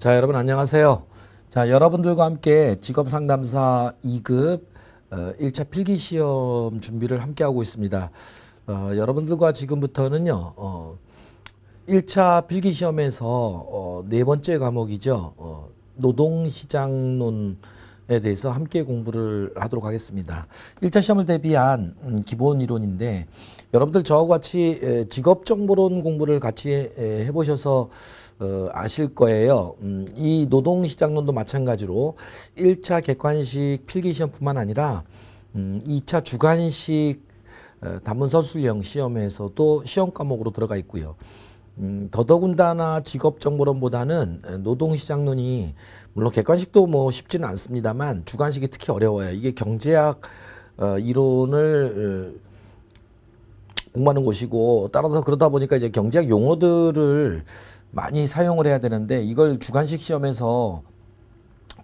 자, 여러분 안녕하세요. 자, 여러분들과 함께 직업 상담사 2급 어, 1차 필기 시험 준비를 함께 하고 있습니다. 어, 여러분들과 지금부터는요. 어, 1차 필기 시험에서 어, 네 번째 과목이죠. 어, 노동시장론에 대해서 함께 공부를 하도록 하겠습니다. 1차 시험을 대비한 음, 기본 이론인데 여러분들 저와 같이 직업정보론 공부를 같이 해보셔서 어, 아실 거예요. 음, 이 노동시장론도 마찬가지로 1차 객관식 필기시험뿐만 아니라 음, 2차 주관식 어, 단문서술형 시험에서도 시험 과목으로 들어가 있고요. 음, 더더군다나 직업정보론보다는 어, 노동시장론이 물론 객관식도 뭐 쉽지는 않습니다만 주관식이 특히 어려워요. 이게 경제학 어, 이론을 어, 공부하는 곳이고 따라서 그러다 보니까 이제 경제학 용어들을 많이 사용을 해야 되는데 이걸 주관식 시험에서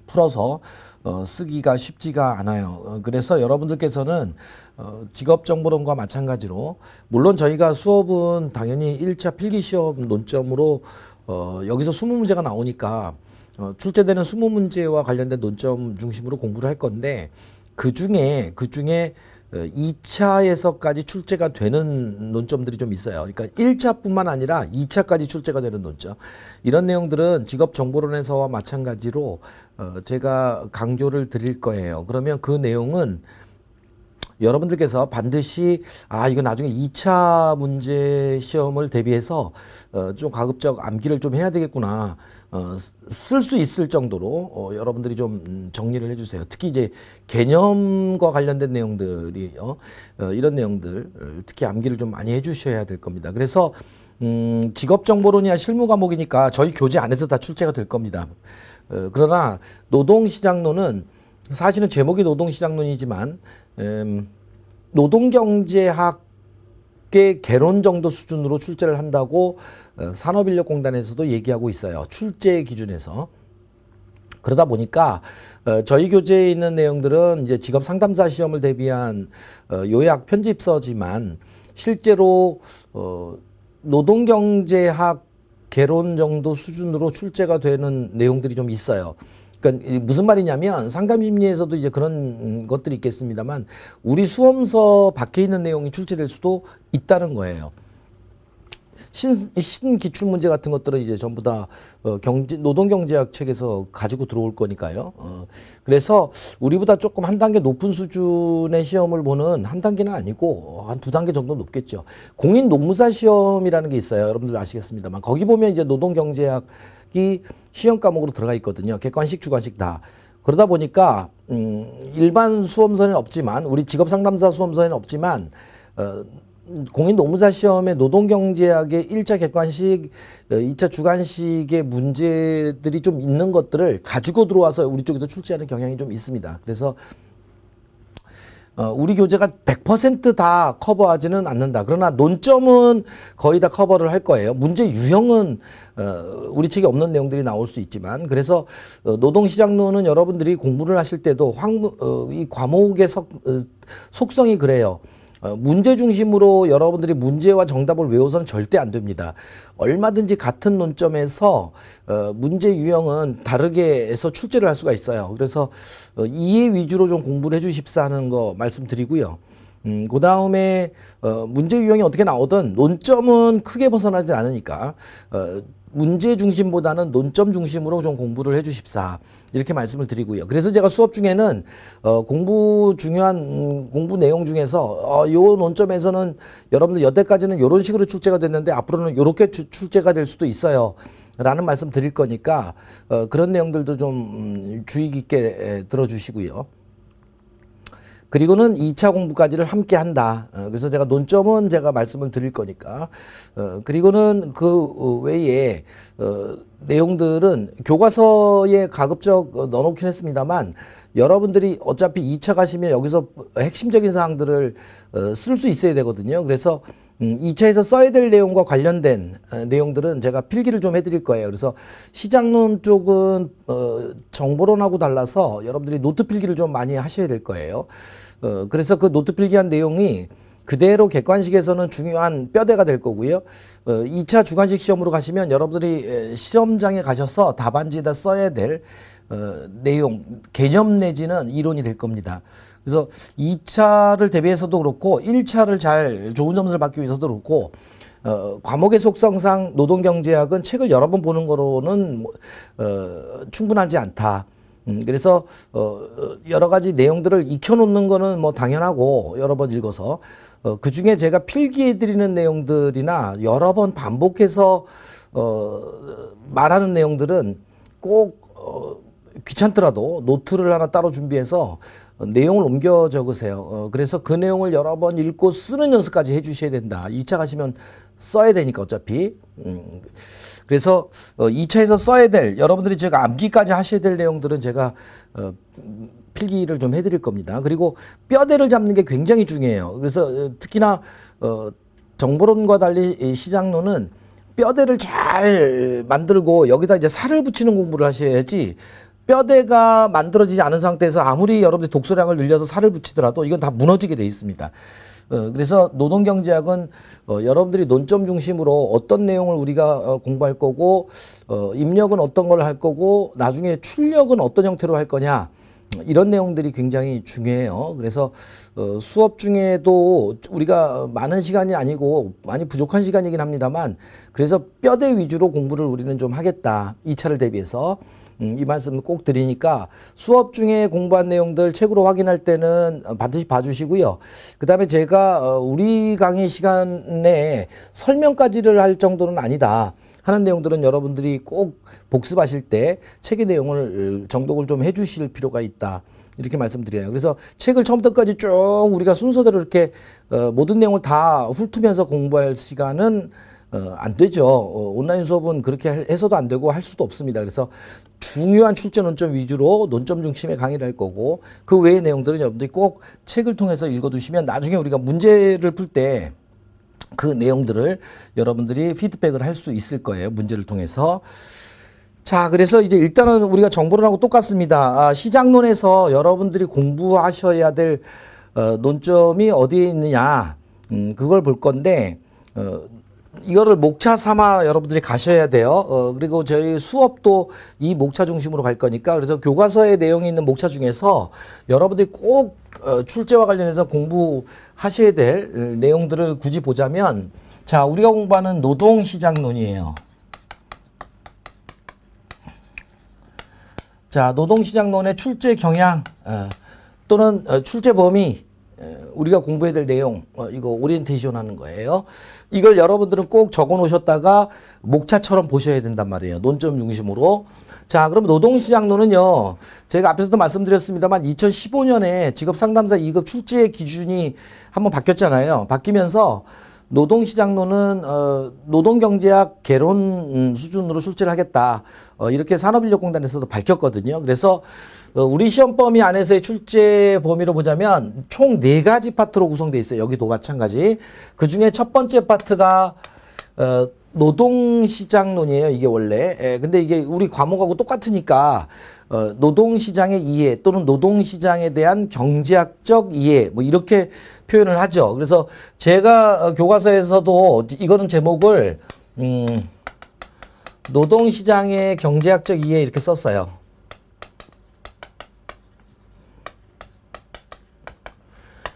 풀어서 어, 쓰기가 쉽지가 않아요. 어, 그래서 여러분들께서는 어, 직업정보론과 마찬가지로 물론 저희가 수업은 당연히 1차 필기시험 논점으로 어, 여기서 20문제가 나오니까 어, 출제되는 20문제와 관련된 논점 중심으로 공부를 할 건데 그 중에 그 중에 어, 이차에서까지 출제가 되는 논점들이 좀 있어요. 그러니까 일차뿐만 아니라 이차까지 출제가 되는 논점. 이런 내용들은 직업정보론에서와 마찬가지로 어, 제가 강조를 드릴 거예요. 그러면 그 내용은 여러분들께서 반드시 아 이거 나중에 2차 문제 시험을 대비해서 어, 좀 가급적 암기를 좀 해야 되겠구나 어, 쓸 수 있을 정도로 어, 여러분들이 좀 음, 정리를 해주세요. 특히 이제 개념과 관련된 내용들이 어, 어, 이런 내용들 특히 암기를 좀 많이 해주셔야 될 겁니다. 그래서 음, 직업정보론이야 실무 과목이니까 저희 교재 안에서 다 출제가 될 겁니다. 어, 그러나 노동시장론은 사실은 제목이 노동시장론이지만 음, 노동경제학의 개론 정도 수준으로 출제를 한다고 어, 산업인력공단에서도 얘기하고 있어요. 출제 기준에서. 그러다 보니까 어, 저희 교재에 있는 내용들은 이제 직업 상담사 시험을 대비한 어, 요약 편집서지만 실제로 노동경제학 개론 정도 수준으로 출제가 되는 내용들이 좀 있어요. 그러니까 무슨 말이냐면 상담 심리에서도 이제 그런 것들이 있겠습니다만 우리 수험서 밖에 있는 내용이 출제될 수도 있다는 거예요. 신, 신 기출 문제 같은 것들은 이제 전부 다 어, 경제 노동 경제학 책에서 가지고 들어올 거니까요. 어, 그래서 우리보다 조금 한 단계 높은 수준의 시험을 보는 한 단계는 아니고 한 두 단계 정도 높겠죠. 공인 노무사 시험이라는 게 있어요. 여러분들 아시겠습니다만 거기 보면 이제 노동 경제학 과목이 시험 과목으로 들어가 있거든요. 객관식, 주관식 다. 그러다 보니까 음, 일반 수험생에는 없지만 우리 직업 상담사 수험생에는 없지만 어, 공인 노무사 시험에 노동경제학의 1차 객관식, 2차 어, 주관식의 문제들이 좀 있는 것들을 가지고 들어와서 우리 쪽에서 출제하는 경향이 좀 있습니다. 그래서 어, 우리 교재가 100%다 커버하지는 않는다. 그러나 논점은 거의 다 커버를 할 거예요. 문제 유형은 어, 우리 책에 없는 내용들이 나올 수 있지만 그래서 어, 노동시장론은 여러분들이 공부를 하실 때도 황, 어, 이 과목의 석, 어, 속성이 그래요. 어, 문제 중심으로 여러분들이 문제와 정답을 외워서는 절대 안 됩니다. 얼마든지 같은 논점에서 어, 문제 유형은 다르게 해서 출제를 할 수가 있어요. 그래서 어, 이해 위주로 좀 공부를 해주십사 하는 거 말씀드리고요. 음, 그 다음에 어, 문제 유형이 어떻게 나오든 논점은 크게 벗어나지 않으니까 어, 문제 중심보다는 논점 중심으로 좀 공부를 해주십사 이렇게 말씀을 드리고요. 그래서 제가 수업 중에는 어, 공부 중요한 음, 공부 내용 중에서 어, 요 논점에서는 여러분들 여태까지는 이런 식으로 출제가 됐는데 앞으로는 이렇게 출제가 될 수도 있어요. 라는 말씀 드릴 거니까 어, 그런 내용들도 좀 음, 주의 깊게 에, 들어주시고요. 그리고는 2차 공부까지를 함께 한다. 어, 그래서 제가 논점은 제가 말씀을 드릴 거니까. 어, 그리고는 그 어, 외에 내용들은 교과서에 가급적 넣어놓긴 했습니다만 여러분들이 어차피 2차 가시면 여기서 핵심적인 사항들을 쓸 수 있어야 되거든요. 그래서 음, 2차에서 써야 될 내용과 관련된 어, 내용들은 제가 필기를 좀 해드릴 거예요. 그래서 시장론 쪽은 어, 정보론하고 달라서 여러분들이 노트 필기를 좀 많이 하셔야 될 거예요. 어, 그래서 그 노트 필기한 내용이 그대로 객관식에서는 중요한 뼈대가 될 거고요. 어, 2차 주관식 시험으로 가시면 여러분들이 시험장에 가셔서 답안지에다 써야 될 어, 내용, 개념 내지는 이론이 될 겁니다. 그래서 2차를 대비해서도 그렇고 1차를 잘 좋은 점수를 받기 위해서도 그렇고 어, 과목의 속성상 노동경제학은 책을 여러 번 보는 거로는 뭐, 어, 충분하지 않다. 음, 그래서 어, 여러 가지 내용들을 익혀놓는 거는 뭐 당연하고 여러 번 읽어서 어, 그 중에 제가 필기해드리는 내용들이나 여러 번 반복해서 어, 말하는 내용들은 꼭 어, 귀찮더라도 노트를 하나 따로 준비해서 내용을 옮겨 적으세요. 어, 그래서 그 내용을 여러 번 읽고 쓰는 연습까지 해주셔야 된다. 2차 가시면 써야 되니까 어차피. 음, 그래서 어, 2차에서 써야 될 여러분들이 제가 암기까지 하셔야 될 내용들은 제가 어, 필기를 좀 해드릴 겁니다. 그리고 뼈대를 잡는 게 굉장히 중요해요. 그래서 어, 특히나 어, 정보론과 달리 시장론은 뼈대를 잘 만들고 여기다 이제 살을 붙이는 공부를 하셔야지 뼈대가 만들어지지 않은 상태에서 아무리 여러분들 이 독소량을 늘려서 살을 붙이더라도 이건 다 무너지게 돼 있습니다. 어, 그래서 노동경제학은 어, 여러분들이 논점 중심으로 어떤 내용을 우리가 어, 공부할 거고 어, 입력은 어떤 걸 할 거고 나중에 출력은 어떤 형태로 할 거냐 이런 내용들이 굉장히 중요해요. 그래서 어, 수업 중에도 우리가 많은 시간이 아니고 많이 부족한 시간이긴 합니다만 그래서 뼈대 위주로 공부를 우리는 좀 하겠다. 이차를 대비해서 음, 이 말씀을 꼭 드리니까 수업 중에 공부한 내용들 책으로 확인할 때는 반드시 봐주시고요. 그 다음에 제가 어, 우리 강의 시간에 설명까지를 할 정도는 아니다. 하는 내용들은 여러분들이 꼭 복습하실 때 책의 내용을 정독을 좀 해주실 필요가 있다. 이렇게 말씀드려요. 그래서 책을 처음부터까지 쭉 우리가 순서대로 이렇게 어, 모든 내용을 다 훑으면서 공부할 시간은 어, 안 되죠. 어, 온라인 수업은 그렇게 해서도 안 되고 할 수도 없습니다. 그래서 중요한 출제 논점 위주로 논점 중심의 강의를 할 거고 그 외의 내용들은 여러분들이 꼭 책을 통해서 읽어두시면 나중에 우리가 문제를 풀 때 그 내용들을 여러분들이 피드백을 할 수 있을 거예요. 문제를 통해서. 자, 그래서 이제 일단은 우리가 정보론하고 똑같습니다. 아, 시장론에서 여러분들이 공부하셔야 될 어, 논점이 어디에 있느냐, 음, 그걸 볼 건데, 어, 이거를 목차 삼아 여러분들이 가셔야 돼요. 어, 그리고 저희 수업도 이 목차 중심으로 갈 거니까 그래서 교과서의 내용이 있는 목차 중에서 여러분들이 꼭 어, 출제와 관련해서 공부하셔야 될 어, 내용들을 굳이 보자면 자 우리가 공부하는 노동시장론이에요. 자 노동시장론의 출제 경향 어, 또는 어, 출제 범위 우리가 공부해야 될 내용 어, 이거 오리엔테이션 하는 거예요. 이걸 여러분들은 꼭 적어 놓으셨다가 목차처럼 보셔야 된단 말이에요. 논점 중심으로. 자, 그럼 노동시장론은요. 제가 앞에서도 말씀드렸습니다만 2015년에 직업상담사 2급 출제 기준이 한번 바뀌었잖아요. 바뀌면서 노동시장론은 어, 노동경제학 개론 음, 수준으로 출제를 하겠다. 어, 이렇게 산업인력공단에서도 밝혔거든요. 그래서 어, 우리 시험 범위 안에서의 출제 범위로 보자면 총 네 가지 파트로 구성돼 있어요. 여기도 마찬가지. 그 중에 첫 번째 파트가 어, 노동시장론이에요. 이게 원래. 에, 예, 근데 이게 우리 과목하고 똑같으니까 어, 노동시장의 이해 또는 노동시장에 대한 경제학적 이해 뭐 이렇게 표현을 하죠. 그래서 제가 어, 교과서에서도 이거는 제목을 음, 노동시장의 경제학적 이해 이렇게 썼어요.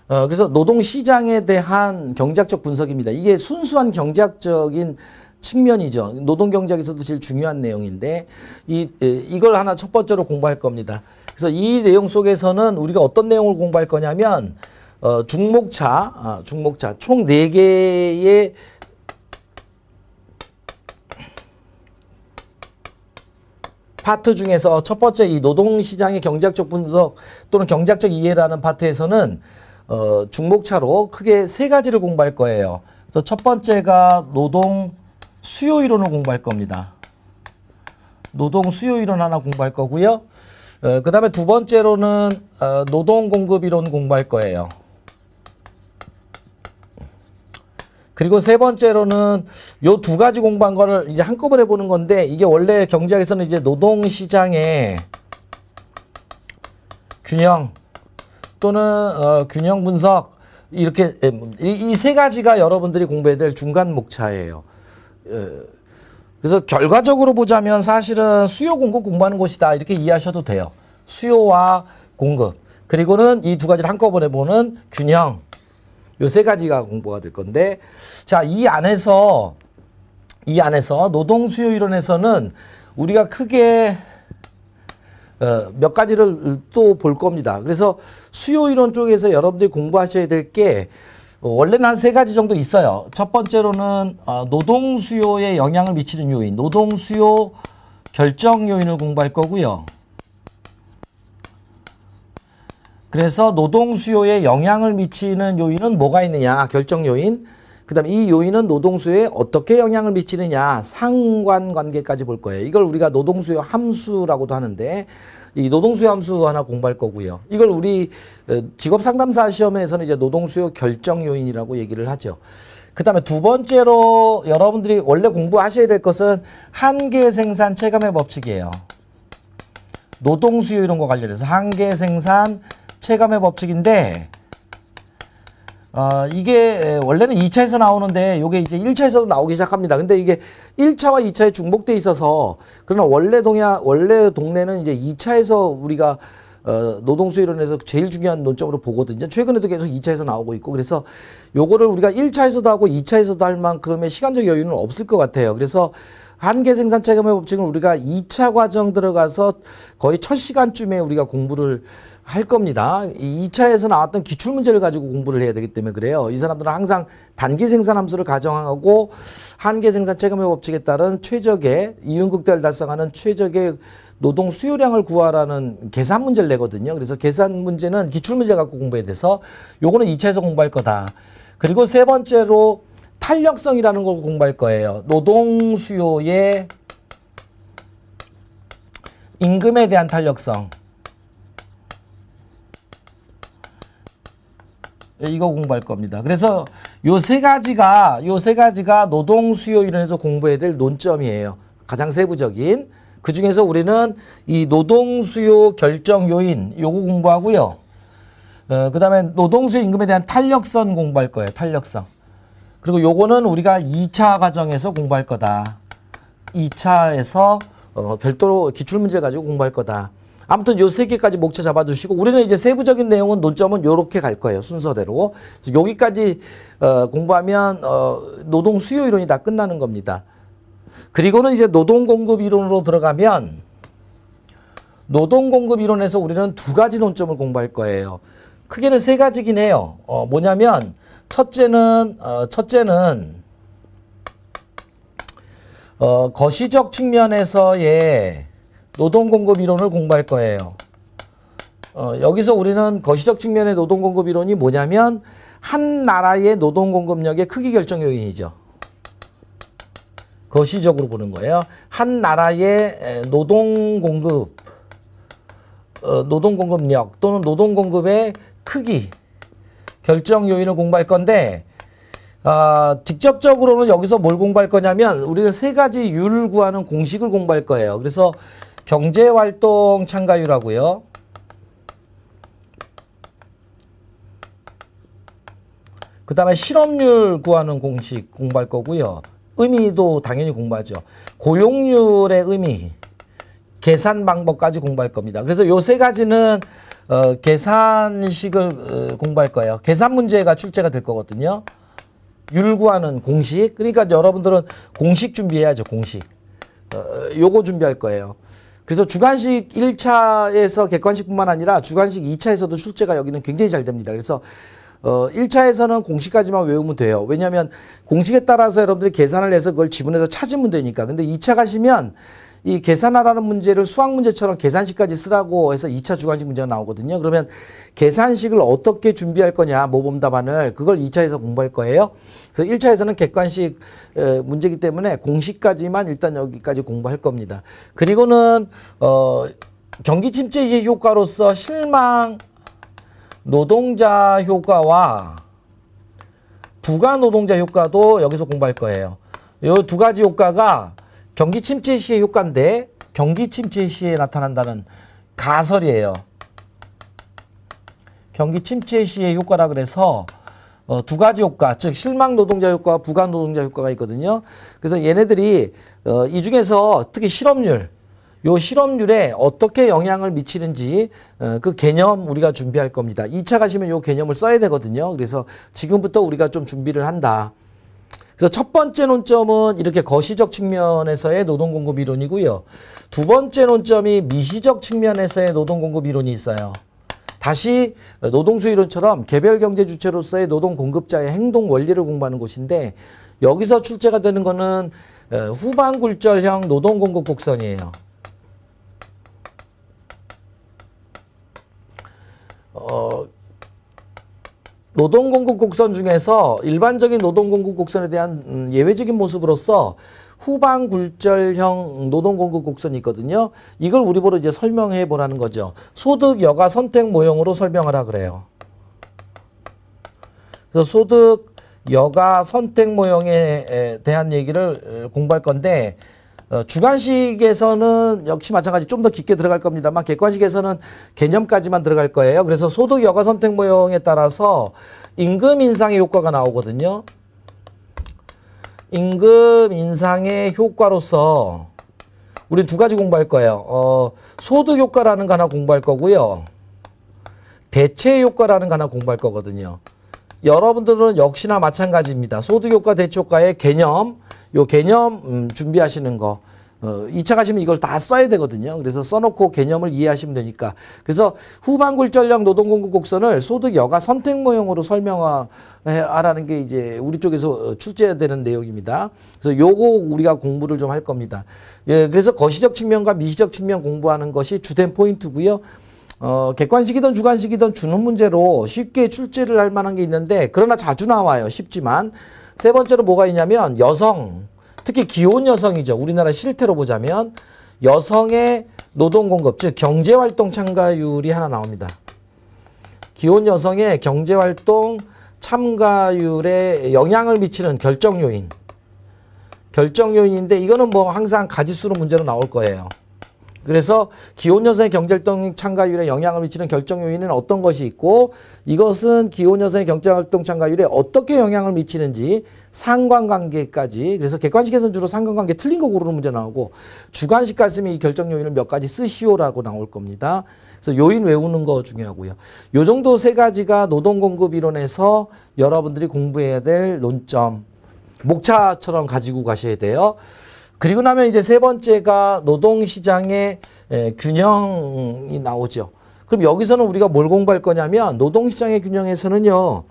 어, 그래서 노동시장에 대한 경제학적 분석입니다. 이게 순수한 경제학적인 측면이죠. 노동경제학에서도 제일 중요한 내용인데 이, 이걸 하나 첫 번째로 공부할 겁니다. 그래서 이 내용 속에서는 우리가 어떤 내용을 공부할 거냐면 어, 중목차, 아, 중목차 총 네개의 파트 중에서 첫 번째 이 노동시장의 경제학적 분석 또는 경제학적 이해라는 파트에서는 어, 중목차로 크게 세 가지를 공부할 거예요. 그래서 첫 번째가 노동 수요 이론을 공부할 겁니다. 노동 수요 이론 하나 공부할 거고요. 어, 그 다음에 두 번째로는 어, 노동 공급 이론 공부할 거예요. 그리고 세 번째로는 요 두 가지 공부한 거를 이제 한꺼번에 보는 건데 이게 원래 경제학에서는 이제 노동시장의 균형 또는 어, 균형 분석 이렇게 음, 이세 가지가 여러분들이 공부해야 될 중간 목차예요. 예. 그래서 결과적으로 보자면 사실은 수요 공급 공부하는 곳이다 이렇게 이해하셔도 돼요. 수요와 공급 그리고는 이 두 가지를 한꺼번에 보는 균형 요 세 가지가 공부가 될 건데 자이 안에서 이 안에서 노동 수요 이론에서는 우리가 크게 어, 몇 가지를 또 볼 겁니다. 그래서 수요 이론 쪽에서 여러분들이 공부하셔야 될게 원래는 한 세 가지 정도 있어요. 첫 번째로는 어, 노동 수요에 영향을 미치는 요인, 노동 수요 결정 요인을 공부할 거고요. 그래서 노동 수요에 영향을 미치는 요인은 뭐가 있느냐? 결정 요인. 그다음 이 요인은 노동 수요에 어떻게 영향을 미치느냐? 상관 관계까지 볼 거예요. 이걸 우리가 노동 수요 함수라고도 하는데 이 노동수요함수 하나 공부할 거고요. 이걸 우리 어, 직업상담사 시험에서는 이제 노동수요 결정 요인이라고 얘기를 하죠. 그 다음에 두 번째로 여러분들이 원래 공부하셔야 될 것은 한계 생산 체감의 법칙이에요. 노동수요 이런 거 관련해서 한계 생산 체감의 법칙인데 아, 이게 원래는 2차에서 나오는데 이게 이제 1차에서도 나오기 시작합니다. 근데 이게 1차와 2차에 중복돼 있어서 그러나 원래 동야 원래 동네는 이제 2차에서 우리가 어, 노동수이론에서 제일 중요한 논점으로 보거든요. 최근에도 계속 2차에서 나오고 있고 그래서 요거를 우리가 1차에서도 하고 2차에서도 할 만큼의 시간적 여유는 없을 것 같아요. 그래서 한계 생산 체감의 법칙은 우리가 2차 과정 들어가서 거의 첫 시간쯤에 우리가 공부를 할 겁니다. 이 2차에서 나왔던 기출문제를 가지고 공부를 해야 되기 때문에 그래요. 이 사람들은 항상 단기 생산 함수를 가정하고 한계 생산 체감의 법칙에 따른 최적의 이윤극대를 달성하는 최적의 노동 수요량을 구하라는 계산 문제를 내거든요. 그래서 계산 문제는 기출문제 갖고 공부해야 돼서 요거는 2차에서 공부할 거다. 그리고 세 번째로 탄력성이라는 걸 공부할 거예요. 노동 수요의 임금에 대한 탄력성. 이거 공부할 겁니다. 그래서 요 세 가지가 요 세 가지가 노동 수요 이론에서 공부해야 될 논점이에요. 가장 세부적인 그 중에서 우리는 이 노동 수요 결정 요인 요거 공부하고요. 어, 그다음에 노동 수요 임금에 대한 탄력선 공부할 거예요. 탄력성. 그리고 요거는 우리가 2차 과정에서 공부할 거다. 2차에서 어, 별도로 기출문제 가지고 공부할 거다. 아무튼 요 세 개까지 목차 잡아주시고 우리는 이제 세부적인 내용은 논점은 요렇게 갈 거예요 순서대로 여기까지 어, 공부하면 어, 노동 수요 이론이 다 끝나는 겁니다. 그리고는 이제 노동 공급 이론으로 들어가면 노동 공급 이론에서 우리는 두 가지 논점을 공부할 거예요. 크게는 세 가지긴 해요. 어, 뭐냐면 첫째는 어, 첫째는 어, 거시적 측면에서의 노동공급 이론을 공부할 거예요. 어, 여기서 우리는 거시적 측면의 노동공급 이론이 뭐냐면 한 나라의 노동공급력의 크기 결정 요인이죠. 거시적으로 보는 거예요. 한 나라의 노동공급, 어, 노동공급력 또는 노동공급의 크기 결정 요인을 공부할 건데 어, 직접적으로는 여기서 뭘 공부할 거냐면 우리는 세 가지 율을 구하는 공식을 공부할 거예요. 그래서 경제활동 참가율하고요. 그 다음에 실업률 구하는 공식 공부할 거고요. 의미도 당연히 공부하죠. 고용률의 의미, 계산 방법까지 공부할 겁니다. 그래서 요 세 가지는 어, 계산식을 어, 공부할 거예요. 계산 문제가 출제가 될 거거든요. 율 구하는 공식. 그러니까 여러분들은 공식 준비해야죠. 공식. 어, 요거 준비할 거예요. 그래서 주관식 1차에서 객관식뿐만 아니라 주관식 2차에서도 출제가 여기는 굉장히 잘 됩니다. 그래서 어 1차에서는 공식까지만 외우면 돼요. 왜냐하면 공식에 따라서 여러분들이 계산을 해서 그걸 지문에서 찾으면 되니까. 근데 2차 가시면 이 계산하라는 문제를 수학 문제처럼 계산식까지 쓰라고 해서 2차 주관식 문제가 나오거든요. 그러면 계산식을 어떻게 준비할 거냐, 모범 답안을 그걸 2차에서 공부할 거예요. 그래서 1차에서는 객관식 문제기 이 때문에 공식까지만 일단 여기까지 공부할 겁니다. 그리고는 어 경기 침체 효과로서 실망 노동자 효과와 부가 노동자 효과도 여기서 공부할 거예요. 이 두 가지 효과가 경기 침체 시의 효과인데 경기 침체 시에 나타난다는 가설이에요. 경기 침체 시의 효과라 그래서 어, 두 가지 효과, 즉 실망 노동자 효과와 부가 노동자 효과가 있거든요. 그래서 얘네들이 어, 이 중에서 특히 실업률, 요 실업률에 어떻게 영향을 미치는지 어, 그 개념 우리가 준비할 겁니다. 2차 가시면 요 개념을 써야 되거든요. 그래서 지금부터 우리가 좀 준비를 한다. 그래서 첫 번째 논점은 이렇게 거시적 측면에서의 노동 공급 이론이고요. 두 번째 논점이 미시적 측면에서의 노동 공급 이론이 있어요. 다시 노동수 이론처럼 개별 경제 주체로서의 노동 공급자의 행동 원리를 공부하는 곳인데 여기서 출제가 되는 거는 어, 후반굴절형 노동 공급 곡선이에요. 어, 노동 공급 곡선 중에서 일반적인 노동 공급 곡선에 대한 음, 예외적인 모습으로서 후방 굴절형 노동 공급 곡선이 있거든요. 이걸 우리 보러 이제 설명해 보라는 거죠. 소득 여가 선택 모형으로 설명하라 그래요. 그래서 소득 여가 선택 모형에 대한 얘기를 공부할 건데 어, 주관식에서는 역시 마찬가지 좀 더 깊게 들어갈 겁니다만 객관식에서는 개념까지만 들어갈 거예요. 그래서 소득 여가 선택 모형에 따라서 임금 인상의 효과가 나오거든요. 임금 인상의 효과로서 우리 두 가지 공부할 거예요. 어, 소득 효과라는 거 하나 공부할 거고요. 대체 효과라는 거 하나 공부할 거거든요. 여러분들은 역시나 마찬가지입니다. 소득 효과, 대체 효과의 개념, 요 개념 음, 준비하시는 거 어, 2차 가시면 이걸 다 써야 되거든요. 그래서 써놓고 개념을 이해하시면 되니까. 그래서 후반굴절형 노동공급 곡선을 소득 여가 선택 모형으로 설명하라는 게 이제 우리 쪽에서 어, 출제되는 내용입니다. 그래서 요거 우리가 공부를 좀 할 겁니다. 예, 그래서 거시적 측면과 미시적 측면 공부하는 것이 주된 포인트고요. 어, 객관식이든 주관식이든 주는 문제로 쉽게 출제를 할 만한 게 있는데 그러나 자주 나와요. 쉽지만 세 번째로 뭐가 있냐면 여성, 특히 기혼 여성이죠. 우리나라 실태로 보자면 여성의 노동 공급, 즉 경제활동 참가율이 하나 나옵니다. 기혼 여성의 경제활동 참가율에 영향을 미치는 결정 요인. 결정 요인인데 이거는 뭐 항상 가지수로 문제로 나올 거예요. 그래서 기온여성의 경제활동 참가율에 영향을 미치는 결정 요인은 어떤 것이 있고 이것은 기온여성의 경제활동 참가율에 어떻게 영향을 미치는지 상관관계까지 그래서 객관식에서는 주로 상관관계 틀린 거 고르는 문제 나오고 주관식 가슴이 이 결정 요인을 몇 가지 쓰시오라고 나올 겁니다. 그래서 요인 외우는 거 중요하고요. 요 정도 세 가지가 노동공급 이론에서 여러분들이 공부해야 될 논점 목차처럼 가지고 가셔야 돼요. 그리고 나면 이제 세 번째가 노동시장의 에, 균형이 나오죠. 그럼 여기서는 우리가 뭘 공부할 거냐면 노동시장의 균형에서는요.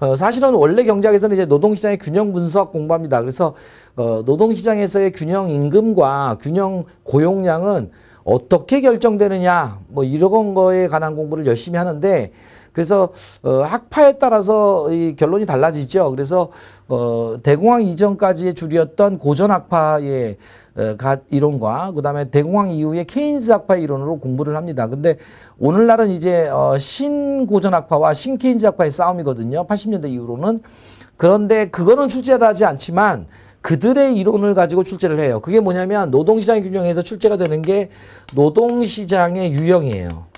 어, 사실은 원래 경제학에서는 이제 노동시장의 균형 분석 공부합니다. 그래서 어, 노동시장에서의 균형 임금과 균형 고용량은 어떻게 결정되느냐 뭐 이런 거에 관한 공부를 열심히 하는데 그래서 어, 학파에 따라서 이 결론이 달라지죠. 그래서 어, 대공황 이전까지의 줄이었던 고전 학파의 어, 이론과 그다음에 대공황 이후에 케인스 학파 이론으로 공부를 합니다. 근데 오늘날은 이제 어, 신고전 학파와 신케인즈 학파의 싸움이거든요. 80년대 이후로는 그런데 그거는 출제를 하지 않지만 그들의 이론을 가지고 출제를 해요. 그게 뭐냐면 노동시장의 균형에서 출제가 되는 게 노동시장의 유형이에요.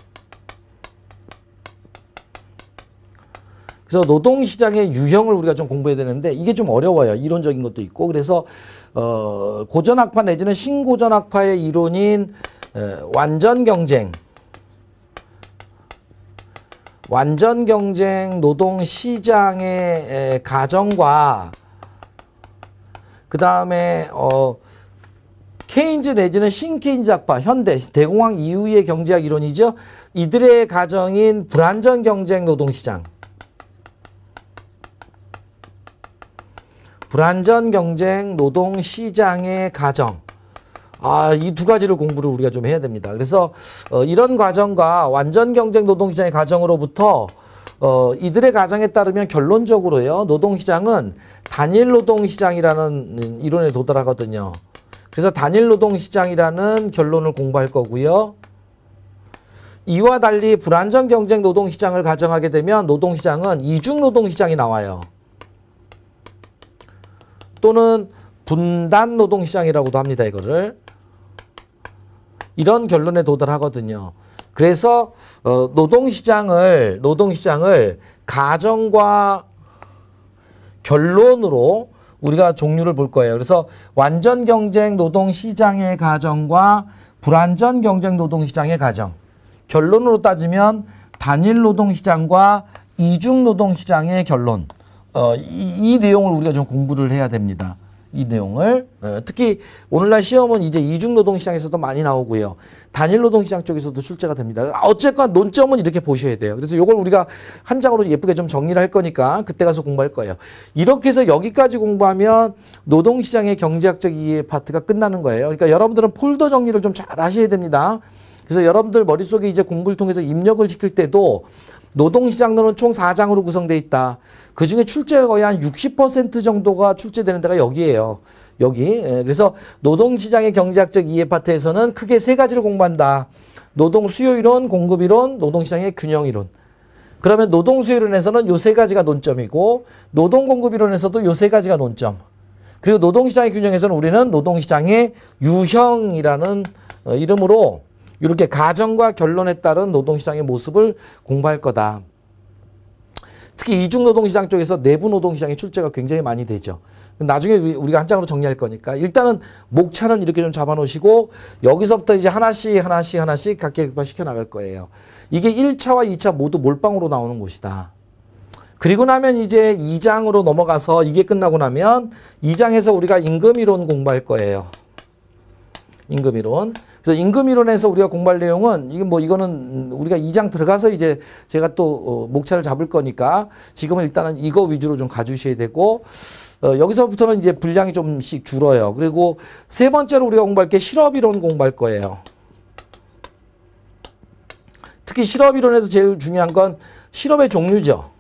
그래서 노동시장의 유형을 우리가 좀 공부해야 되는데 이게 좀 어려워요. 이론적인 것도 있고 그래서 어, 고전학파 내지는 신고전학파의 이론인 에, 완전 경쟁, 완전 경쟁 노동 시장의 가정과 그 다음에 어 케인즈 내지는 신케인즈 학파 현대 대공황 이후의 경제학 이론이죠. 이들의 가정인 불안전 경쟁 노동 시장. 불안전 경쟁, 노동 시장의 가정. 아, 이 두 가지를 공부를 우리가 좀 해야 됩니다. 그래서 어, 이런 과정과 완전 경쟁 노동 시장의 가정으로부터 어, 이들의 가정에 따르면 결론적으로요. 노동 시장은 단일 노동 시장이라는 이론에 도달하거든요. 그래서 단일 노동 시장이라는 결론을 공부할 거고요. 이와 달리 불안전 경쟁 노동 시장을 가정하게 되면 노동 시장은 이중 노동 시장이 나와요. 또는 분단 노동시장이라고도 합니다. 이거를. 이런 결론에 도달하거든요. 그래서 어, 노동시장을 노동시장을 가정과 결론으로 우리가 종류를 볼 거예요. 그래서 완전 경쟁 노동시장의 가정과 불완전 경쟁 노동시장의 가정. 결론으로 따지면 단일 노동시장과 이중 노동시장의 결론. 어, 이, 이 내용을 우리가 좀 공부를 해야 됩니다. 이 내용을 어, 특히 오늘날 시험은 이제 이중 노동 시장에서도 많이 나오고요. 단일 노동 시장 쪽에서도 출제가 됩니다. 어쨌건 논점은 이렇게 보셔야 돼요. 그래서 이걸 우리가 한 장으로 예쁘게 좀 정리를 할 거니까 그때 가서 공부할 거예요. 이렇게 해서 여기까지 공부하면 노동 시장의 경제학적 이해 파트가 끝나는 거예요. 그러니까 여러분들은 폴더 정리를 좀 잘 하셔야 됩니다. 그래서 여러분들 머릿속에 이제 공부를 통해서 입력을 시킬 때도 노동시장론은 총 4장으로 구성돼 있다. 그중에 출제가 거의 한 60% 정도가 출제되는 데가 여기예요. 여기. 예, 그래서 노동시장의 경제학적 이해 파트에서는 크게 세 가지를 공부한다. 노동 수요이론, 공급이론, 노동시장의 균형이론. 그러면 노동 수요이론에서는 요 세 가지가 논점이고 노동 공급이론에서도 요 세 가지가 논점. 그리고 노동시장의 균형에서는 우리는 노동시장의 유형이라는 어, 이름으로 이렇게 가정과 결론에 따른 노동시장의 모습을 공부할 거다. 특히 이중노동시장 쪽에서 내부노동시장의 출제가 굉장히 많이 되죠. 나중에 우리가 한 장으로 정리할 거니까 일단은 목차는 이렇게 좀 잡아놓으시고 여기서부터 이제 하나씩 하나씩 하나씩 각계급화시켜 나갈 거예요. 이게 1차와 2차 모두 몰빵으로 나오는 곳이다. 그리고 나면 이제 2장으로 넘어가서 이게 끝나고 나면 2장에서 우리가 임금이론 공부할 거예요. 임금이론. 그래서 임금 이론에서 우리가 공부할 내용은 이게 뭐 이거는 우리가 이장 들어가서 이제 제가 또 어, 목차를 잡을 거니까 지금은 일단은 이거 위주로 좀 가주셔야 되고 어, 여기서부터는 이제 분량이 좀씩 줄어요. 그리고 세 번째로 우리가 공부할 게 실업 이론 공부할 거예요. 특히 실업 이론에서 제일 중요한 건 실업의 종류죠.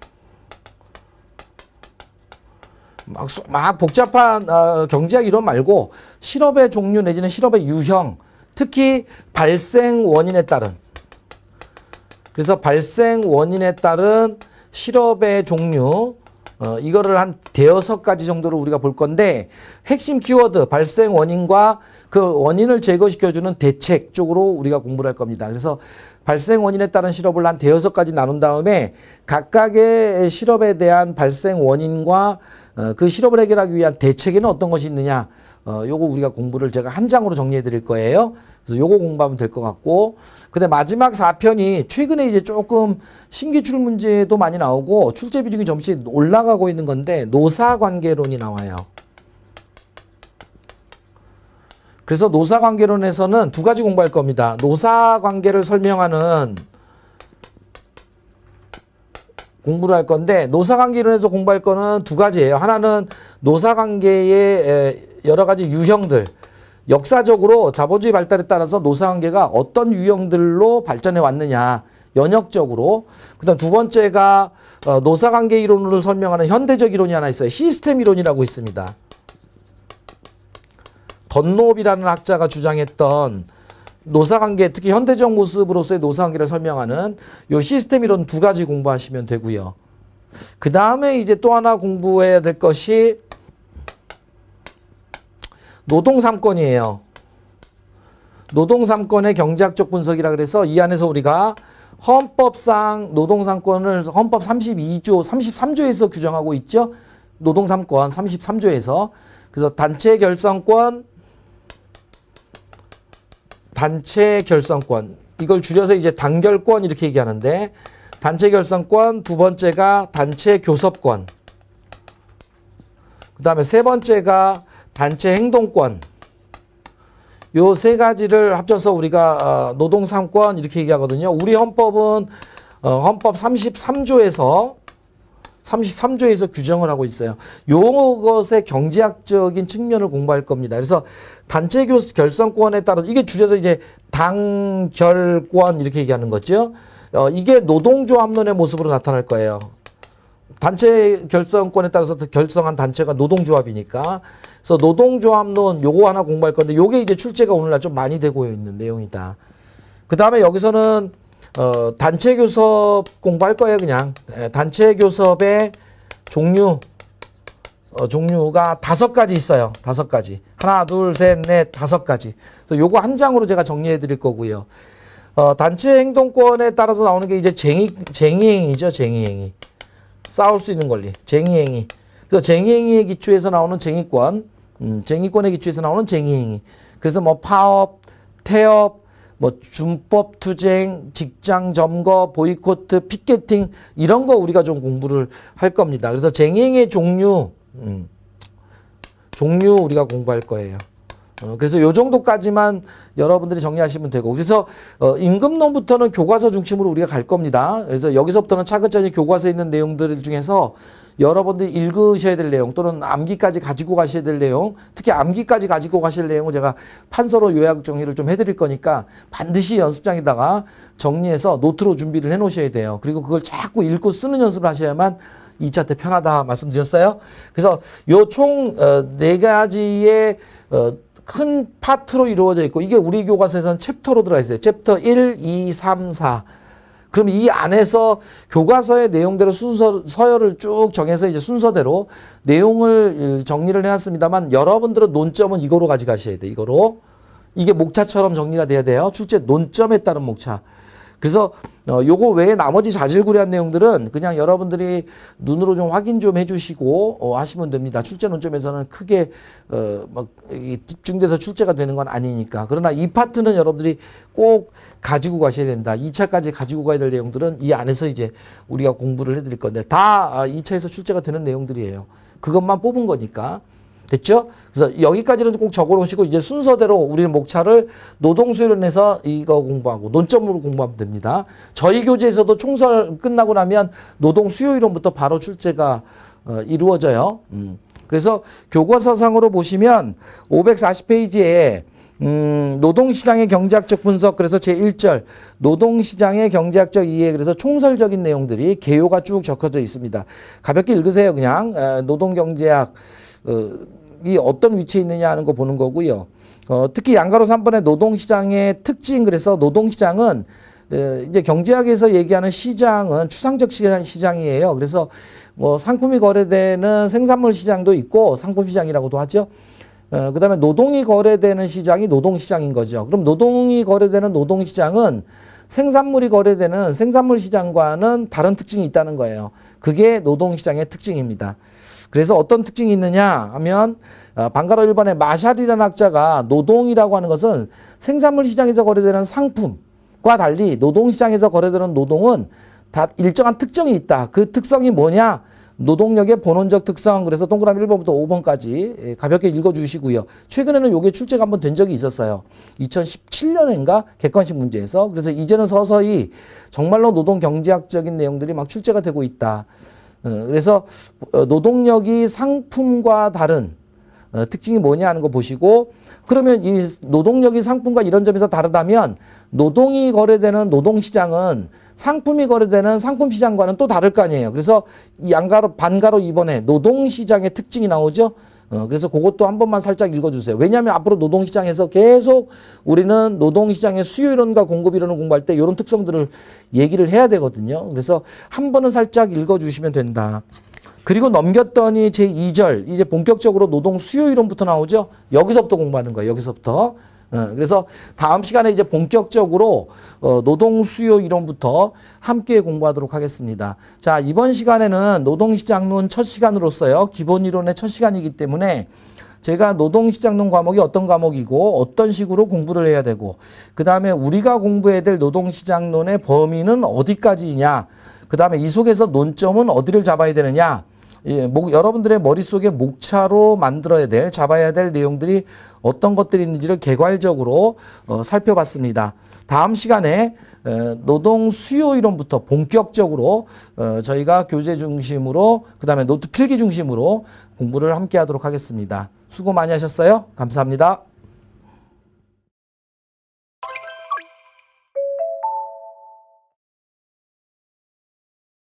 막, 막 복잡한 어, 경제학 이론 말고 실업의 종류 내지는 실업의 유형 특히 발생 원인에 따른 그래서 발생 원인에 따른 실업의 종류 어, 이거를 한 대여섯 가지 정도로 우리가 볼 건데 핵심 키워드 발생 원인과 그 원인을 제거시켜주는 대책 쪽으로 우리가 공부를 할 겁니다. 그래서 발생 원인에 따른 실업을 한 대여섯 가지 나눈 다음에 각각의 실업에 대한 발생 원인과 어, 그 실업을 해결하기 위한 대책에는 어떤 것이 있느냐 어, 요거 우리가 공부를 제가 한 장으로 정리해 드릴 거예요. 그래서 요거 공부하면 될 것 같고. 근데 마지막 4편이 최근에 이제 조금 신기출 문제도 많이 나오고 출제 비중이 점시 올라가고 있는 건데 노사 관계론이 나와요. 그래서 노사 관계론에서는 두 가지 공부할 겁니다. 노사 관계를 설명하는 공부를 할 건데 노사관계론에서 공부할 거는 두 가지예요. 하나는 노사관계의 여러 가지 유형들. 역사적으로 자본주의 발달에 따라서 노사관계가 어떤 유형들로 발전해 왔느냐. 연역적으로. 그 다음 두 번째가 어, 노사관계 이론을 설명하는 현대적 이론이 하나 있어요. 시스템 이론이라고 있습니다. 던롭이라는 학자가 주장했던 노사관계 특히 현대적 모습으로서의 노사관계를 설명하는 요 시스템 이론 두 가지 공부하시면 되고요. 그 다음에 이제 또 하나 공부해야 될 것이 노동삼권이에요. 노동삼권의 경제학적 분석이라 그래서 이 안에서 우리가 헌법상 노동삼권을 헌법 32조, 33조에서 규정하고 있죠. 노동삼권 33조에서. 그래서 단체 결성권, 단체 결성권 이걸 줄여서 이제 단결권 이렇게 얘기하는데 단체 결성권 두 번째가 단체 교섭권 그 다음에 세 번째가 단체 행동권 요 세 가지를 합쳐서 우리가 어, 노동 3권 이렇게 얘기하거든요. 우리 헌법은 어, 헌법 33조에서 33조에서 규정을 하고 있어요. 요것의 경제학적인 측면을 공부할 겁니다. 그래서 단체 교수 결성권에 따라 이게 줄여서 이제 당결권 이렇게 얘기하는 거죠. 어, 이게 노동조합론의 모습으로 나타날 거예요. 단체 결성권에 따라서 결성한 단체가 노동조합이니까 그래서 노동조합론 요거 하나 공부할 건데 요게 이제 출제가 오늘날 좀 많이 되고 있는 내용이다. 그 다음에 여기서는 어, 단체 교섭 공부할 거예요, 그냥. 예, 단체 교섭의 종류, 어, 종류가 다섯 가지 있어요. 다섯 가지. 하나, 둘, 셋, 넷, 다섯 가지. 그래서 요거 한 장으로 제가 정리해 드릴 거고요. 어, 단체 행동권에 따라서 나오는 게 이제 쟁의, 쟁의행위죠, 쟁의행위. 싸울 수 있는 권리, 쟁의행위. 그 쟁의행위의 기초에서 나오는 쟁의권, 음, 쟁의권의 기초에서 나오는 쟁의행위. 그래서 뭐 파업, 태업, 뭐 준법 투쟁, 직장 점거, 보이코트 피켓팅 이런 거 우리가 좀 공부를 할 겁니다. 그래서 쟁행의 종류 음, 종류 우리가 공부할 거예요. 어, 그래서 요 정도까지만 여러분들이 정리하시면 되고 그래서 어, 임금론부터는 교과서 중심으로 우리가 갈 겁니다. 그래서 여기서부터는 차근차근 교과서에 있는 내용들 중에서 여러분들이 읽으셔야 될 내용 또는 암기까지 가지고 가셔야 될 내용 특히 암기까지 가지고 가실 내용은 제가 판서로 요약 정리를 좀 해드릴 거니까 반드시 연습장에다가 정리해서 노트로 준비를 해놓으셔야 돼요. 그리고 그걸 자꾸 읽고 쓰는 연습을 하셔야만 2차 때 편하다 말씀드렸어요. 그래서 요총네 어, 가지의 어, 큰 파트로 이루어져 있고 이게 우리 교과서에서는 챕터로 들어가 있어요. 챕터 1, 2, 3, 4. 그럼 이 안에서 교과서의 내용대로 순서 서열을 쭉 정해서 이제 순서대로 내용을 정리를 해놨습니다만 여러분들은 논점은 이거로 가져가셔야 돼 이거로 이게 목차처럼 정리가 돼야 돼요 출제 논점에 따른 목차 그래서 어, 요거 외에 나머지 자질구레한 내용들은 그냥 여러분들이 눈으로 좀 확인 좀 해주시고 어, 하시면 됩니다. 출제 논점에서는 크게 어, 막 이, 집중돼서 출제가 되는 건 아니니까. 그러나 이 파트는 여러분들이 꼭 가지고 가셔야 된다. 2차까지 가지고 가야 될 내용들은 이 안에서 이제 우리가 공부를 해드릴 건데 다 2차에서 아, 출제가 되는 내용들이에요. 그것만 뽑은 거니까. 됐죠? 그래서 여기까지는 꼭 적어놓으시고 이제 순서대로 우리는 목차를 노동수련에서 이거 공부하고 논점으로 공부하면 됩니다. 저희 교재에서도 총설 끝나고 나면 노동수요이론부터 바로 출제가 어, 이루어져요. 음. 그래서 교과서상으로 보시면 540페이지에 음, 노동시장의 경제학적 분석 그래서 제1절 노동시장의 경제학적 이해 그래서 총설적인 내용들이 개요가 쭉 적혀져 있습니다. 가볍게 읽으세요 그냥 에, 노동경제학 어, 이 어떤 위치에 있느냐 하는 거 보는 거고요. 어, 특히 양가로 3번의 노동시장의 특징 그래서 노동시장은 에, 이제 경제학에서 얘기하는 시장은 추상적 시장이에요. 그래서 뭐 상품이 거래되는 생산물 시장도 있고 상품 시장이라고도 하죠. 어, 그 다음에 노동이 거래되는 시장이 노동시장인 거죠. 그럼 노동이 거래되는 노동시장은 생산물이 거래되는 생산물 시장과는 다른 특징이 있다는 거예요. 그게 노동시장의 특징입니다. 그래서 어떤 특징이 있느냐 하면 어, 방가로 1번의 마샬이라는 학자가 노동이라고 하는 것은 생산물 시장에서 거래되는 상품과 달리 노동시장에서 거래되는 노동은 다 일정한 특징이 있다. 그 특성이 뭐냐? 노동력의 본원적 특성 그래서 동그라미 1번부터 5번까지 예, 가볍게 읽어주시고요. 최근에는 요게 출제가 한번 된 적이 있었어요. 2017년인가 객관식 문제에서 그래서 이제는 서서히 정말로 노동경제학적인 내용들이 막 출제가 되고 있다. 어, 그래서 어, 노동력이 상품과 다른 어, 특징이 뭐냐 하는 거 보시고 그러면 이 노동력이 상품과 이런 점에서 다르다면 노동이 거래되는 노동시장은 상품이 거래되는 상품 시장과는 또 다를 거 아니에요. 그래서 양가로 반가로 이번에 노동 시장의 특징이 나오죠. 어, 그래서 그것도 한 번만 살짝 읽어주세요. 왜냐하면 앞으로 노동시장에서 계속 우리는 노동시장의 수요이론과 공급이론을 공부할 때 이런 특성들을 얘기를 해야 되거든요. 그래서 한 번은 살짝 읽어주시면 된다. 그리고 넘겼더니 제2절 이제 본격적으로 노동 수요이론부터 나오죠. 여기서부터 공부하는 거예요. 여기서부터. 예, 그래서 다음 시간에 이제 본격적으로 어, 노동 수요 이론부터 함께 공부하도록 하겠습니다. 자, 이번 시간에는 노동시장론 첫 시간으로서요. 기본 이론의 첫 시간이기 때문에 제가 노동시장론 과목이 어떤 과목이고 어떤 식으로 공부를 해야 되고 그 다음에 우리가 공부해야 될 노동시장론의 범위는 어디까지이냐 그 다음에 이 속에서 논점은 어디를 잡아야 되느냐 예, 목, 여러분들의 머릿속에 목차로 만들어야 될, 잡아야 될 내용들이 어떤 것들이 있는지를 개괄적으로 어, 살펴봤습니다. 다음 시간에 어, 노동 수요 이론부터 본격적으로 어, 저희가 교재 중심으로 그 다음에 노트 필기 중심으로 공부를 함께 하도록 하겠습니다. 수고 많이 하셨어요. 감사합니다.